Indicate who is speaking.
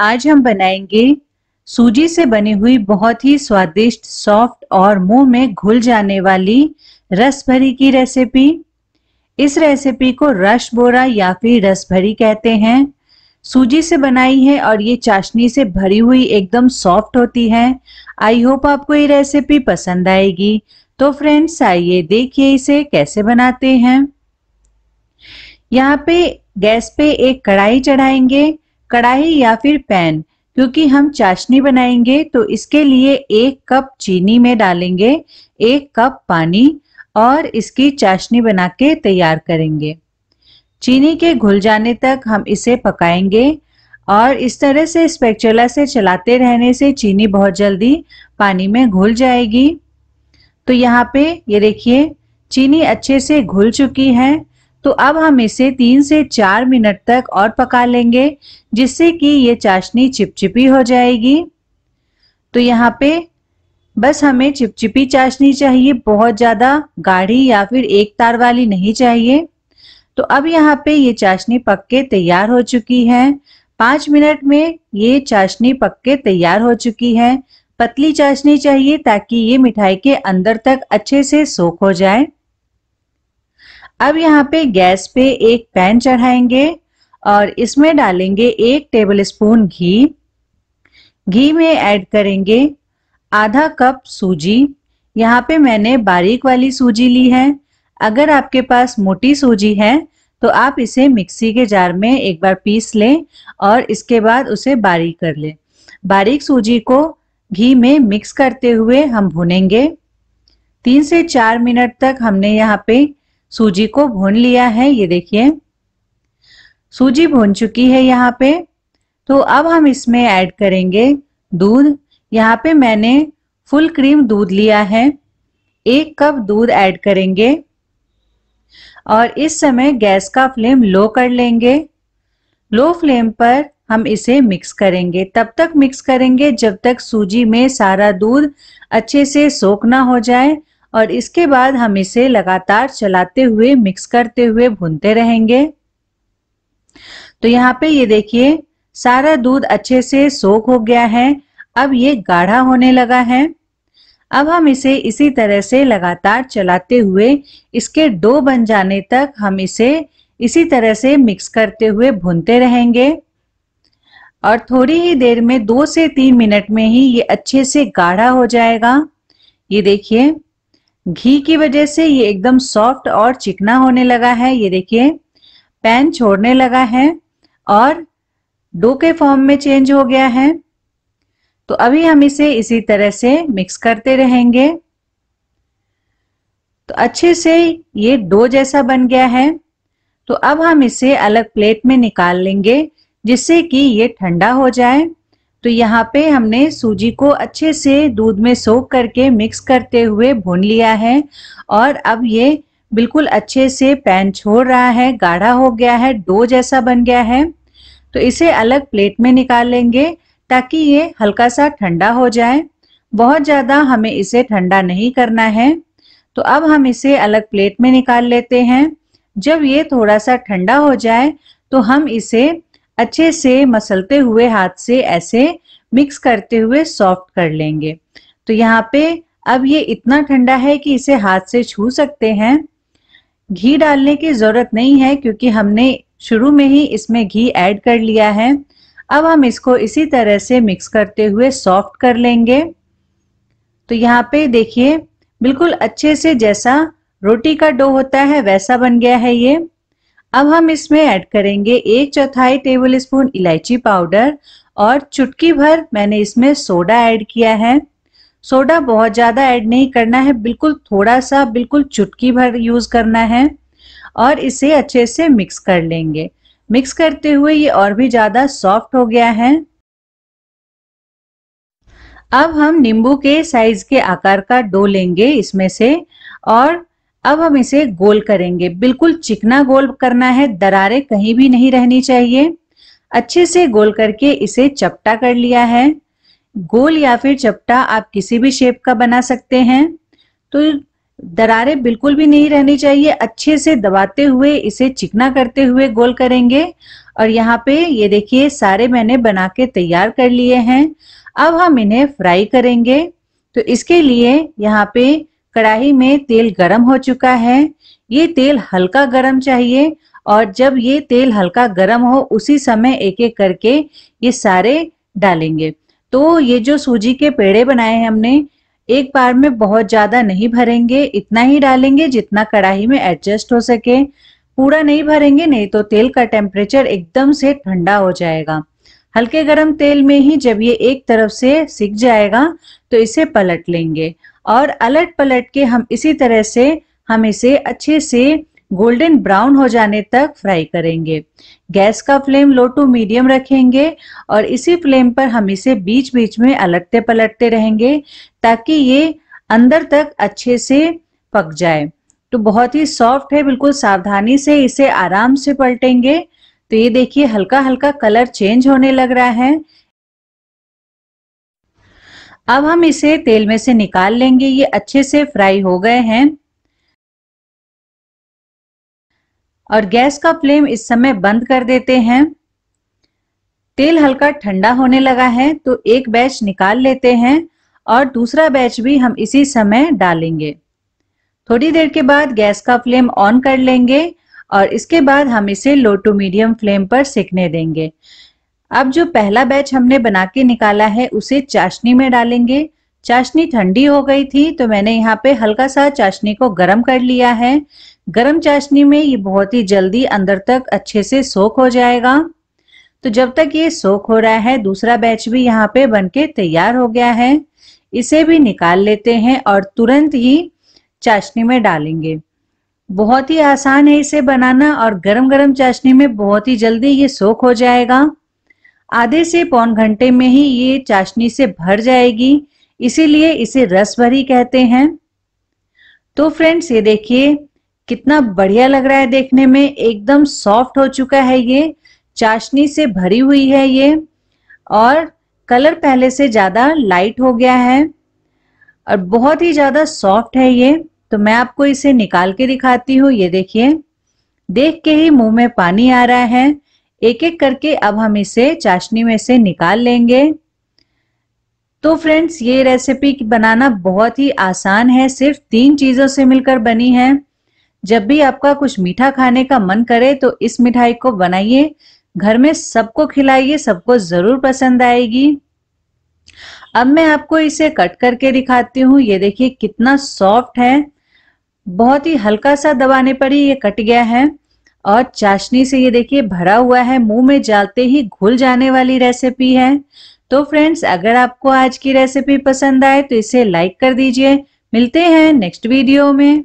Speaker 1: आज हम बनाएंगे सूजी से बनी हुई बहुत ही स्वादिष्ट सॉफ्ट और मुंह में घुल जाने वाली रस भरी की रेसिपी इस रेसिपी को रस बोरा या फिर रस भरी कहते हैं सूजी से बनाई है और ये चाशनी से भरी हुई एकदम सॉफ्ट होती है आई होप आपको ये रेसिपी पसंद आएगी तो फ्रेंड्स आइए देखिए इसे कैसे बनाते हैं यहाँ पे गैस पे एक कढ़ाई चढ़ाएंगे कढ़ाई या फिर पैन क्योंकि हम चाशनी बनाएंगे तो इसके लिए एक कप चीनी में डालेंगे एक कप पानी और इसकी चाशनी बना के तैयार करेंगे चीनी के घुल जाने तक हम इसे पकाएंगे और इस तरह से स्पेक्चुला से चलाते रहने से चीनी बहुत जल्दी पानी में घुल जाएगी तो यहाँ पे ये देखिए चीनी अच्छे से घुल चुकी है तो अब हम इसे तीन से चार मिनट तक और पका लेंगे जिससे कि ये चाशनी चिपचिपी हो जाएगी तो यहाँ पे बस हमें चिपचिपी चाशनी चाहिए बहुत ज़्यादा गाढ़ी या फिर एक तार वाली नहीं चाहिए तो अब यहाँ पे ये चाशनी पक के तैयार हो चुकी है पाँच मिनट में ये चाशनी पक के तैयार हो चुकी है पतली चाशनी चाहिए ताकि ये मिठाई के अंदर तक अच्छे से सोख हो जाए अब यहाँ पे गैस पे एक पैन चढ़ाएंगे और इसमें डालेंगे एक टेबल स्पून घी घी में ऐड करेंगे आधा कप सूजी यहाँ पे मैंने बारीक वाली सूजी ली है अगर आपके पास मोटी सूजी है तो आप इसे मिक्सी के जार में एक बार पीस लें और इसके बाद उसे बारीक कर लें बारीक सूजी को घी में मिक्स करते हुए हम भुनेंगे तीन से चार मिनट तक हमने यहाँ पे सूजी को भून लिया है ये देखिए सूजी भून चुकी है यहाँ पे तो अब हम इसमें ऐड करेंगे दूध यहाँ पे मैंने फुल क्रीम दूध लिया है एक कप दूध ऐड करेंगे और इस समय गैस का फ्लेम लो कर लेंगे लो फ्लेम पर हम इसे मिक्स करेंगे तब तक मिक्स करेंगे जब तक सूजी में सारा दूध अच्छे से सोख ना हो जाए और इसके बाद हम इसे लगातार चलाते हुए मिक्स करते हुए भूनते रहेंगे तो यहाँ पे ये देखिए सारा दूध अच्छे से सोख हो गया है अब ये गाढ़ा होने लगा है अब हम इसे इसी तरह से लगातार चलाते हुए इसके डो बन जाने तक हम इसे इसी तरह से मिक्स करते हुए भूनते रहेंगे और थोड़ी ही देर में दो से तीन मिनट में ही ये अच्छे से गाढ़ा हो जाएगा ये देखिए घी की वजह से ये एकदम सॉफ्ट और चिकना होने लगा है ये देखिए पैन छोड़ने लगा है और डो के फॉर्म में चेंज हो गया है तो अभी हम इसे इसी तरह से मिक्स करते रहेंगे तो अच्छे से ये डो जैसा बन गया है तो अब हम इसे अलग प्लेट में निकाल लेंगे जिससे कि ये ठंडा हो जाए तो यहाँ पे हमने सूजी को अच्छे से दूध में सोख करके मिक्स करते हुए भून लिया है और अब ये बिल्कुल अच्छे से पैन छोड़ रहा है गाढ़ा हो गया है डो जैसा बन गया है तो इसे अलग प्लेट में निकाल लेंगे ताकि ये हल्का सा ठंडा हो जाए बहुत ज़्यादा हमें इसे ठंडा नहीं करना है तो अब हम इसे अलग प्लेट में निकाल लेते हैं जब ये थोड़ा सा ठंडा हो जाए तो हम इसे अच्छे से मसलते हुए हाथ से ऐसे मिक्स करते हुए सॉफ्ट कर लेंगे तो यहाँ पे अब ये इतना ठंडा है कि इसे हाथ से छू सकते हैं घी डालने की जरूरत नहीं है क्योंकि हमने शुरू में ही इसमें घी ऐड कर लिया है अब हम इसको इसी तरह से मिक्स करते हुए सॉफ्ट कर लेंगे तो यहाँ पे देखिए बिल्कुल अच्छे से जैसा रोटी का डो होता है वैसा बन गया है ये अब हम इसमें ऐड करेंगे एक चौथाई टेबल स्पून इलायची पाउडर और चुटकी भर मैंने इसमें सोडा ऐड किया है सोडा बहुत ज़्यादा ऐड नहीं करना है बिल्कुल थोड़ा सा बिल्कुल चुटकी भर यूज़ करना है और इसे अच्छे से मिक्स कर लेंगे मिक्स करते हुए ये और भी ज़्यादा सॉफ्ट हो गया है अब हम नींबू के साइज के आकार का डो लेंगे इसमें से और अब हम इसे गोल करेंगे बिल्कुल चिकना गोल करना है दरारें कहीं भी नहीं रहनी चाहिए अच्छे से गोल करके इसे चपटा कर लिया है गोल या फिर चपटा आप किसी भी शेप का बना सकते हैं तो दरारें बिल्कुल भी नहीं रहनी चाहिए अच्छे से दबाते हुए इसे चिकना करते हुए गोल करेंगे और यहाँ पे ये देखिए सारे मैंने बना के तैयार कर लिए हैं अब हम इन्हें फ्राई करेंगे तो इसके लिए यहाँ पे कढ़ाई में तेल गरम हो चुका है ये तेल हल्का गरम चाहिए और जब ये तेल हल्का गरम हो उसी समय एक एक करके ये सारे डालेंगे तो ये जो सूजी के पेड़े बनाए हैं हमने एक बार में बहुत ज्यादा नहीं भरेंगे इतना ही डालेंगे जितना कढ़ाई में एडजस्ट हो सके पूरा नहीं भरेंगे नहीं तो तेल का टेम्परेचर एकदम से ठंडा हो जाएगा हल्के गरम तेल में ही जब ये एक तरफ से सिक जाएगा तो इसे पलट लेंगे और अलट पलट के हम इसी तरह से हम इसे अच्छे से गोल्डन ब्राउन हो जाने तक फ्राई करेंगे गैस का फ्लेम लो टू मीडियम रखेंगे और इसी फ्लेम पर हम इसे बीच बीच में अलटते पलटते रहेंगे ताकि ये अंदर तक अच्छे से पक जाए तो बहुत ही सॉफ्ट है बिल्कुल सावधानी से इसे आराम से पलटेंगे तो ये देखिए हल्का हल्का कलर चेंज होने लग रहा है अब हम इसे तेल में से निकाल लेंगे ये अच्छे से फ्राई हो गए हैं और गैस का फ्लेम इस समय बंद कर देते हैं तेल हल्का ठंडा होने लगा है तो एक बैच निकाल लेते हैं और दूसरा बैच भी हम इसी समय डालेंगे थोड़ी देर के बाद गैस का फ्लेम ऑन कर लेंगे और इसके बाद हम इसे लो टू मीडियम फ्लेम पर सेकने देंगे अब जो पहला बैच हमने बना के निकाला है उसे चाशनी में डालेंगे चाशनी ठंडी हो गई थी तो मैंने यहाँ पे हल्का सा चाशनी को गरम कर लिया है गर्म चाशनी में ये बहुत ही जल्दी अंदर तक अच्छे से सोख हो जाएगा तो जब तक ये सोख हो रहा है दूसरा बैच भी यहाँ पे बनके तैयार हो गया है इसे भी निकाल लेते हैं और तुरंत ही चाशनी में डालेंगे बहुत ही आसान है इसे बनाना और गरम गरम चाशनी में बहुत ही जल्दी ये सोख हो जाएगा आधे से पौन घंटे में ही ये चाशनी से भर जाएगी इसीलिए इसे रस भरी कहते हैं तो फ्रेंड्स ये देखिए कितना बढ़िया लग रहा है देखने में एकदम सॉफ्ट हो चुका है ये चाशनी से भरी हुई है ये और कलर पहले से ज़्यादा लाइट हो गया है और बहुत ही ज़्यादा सॉफ्ट है ये तो मैं आपको इसे निकाल के दिखाती हूँ ये देखिए देख के ही मुंह में पानी आ रहा है एक एक करके अब हम इसे चाशनी में से निकाल लेंगे तो फ्रेंड्स ये रेसिपी बनाना बहुत ही आसान है सिर्फ तीन चीजों से मिलकर बनी है जब भी आपका कुछ मीठा खाने का मन करे तो इस मिठाई को बनाइए घर में सबको खिलाइए सबको जरूर पसंद आएगी अब मैं आपको इसे कट करके दिखाती हूँ ये देखिए कितना सॉफ्ट है बहुत ही हल्का सा दबाने पर ही ये कट गया है और चाशनी से ये देखिए भरा हुआ है मुंह में जालते ही घुल जाने वाली रेसिपी है तो फ्रेंड्स अगर आपको आज की रेसिपी पसंद आए तो इसे लाइक कर दीजिए मिलते हैं नेक्स्ट वीडियो में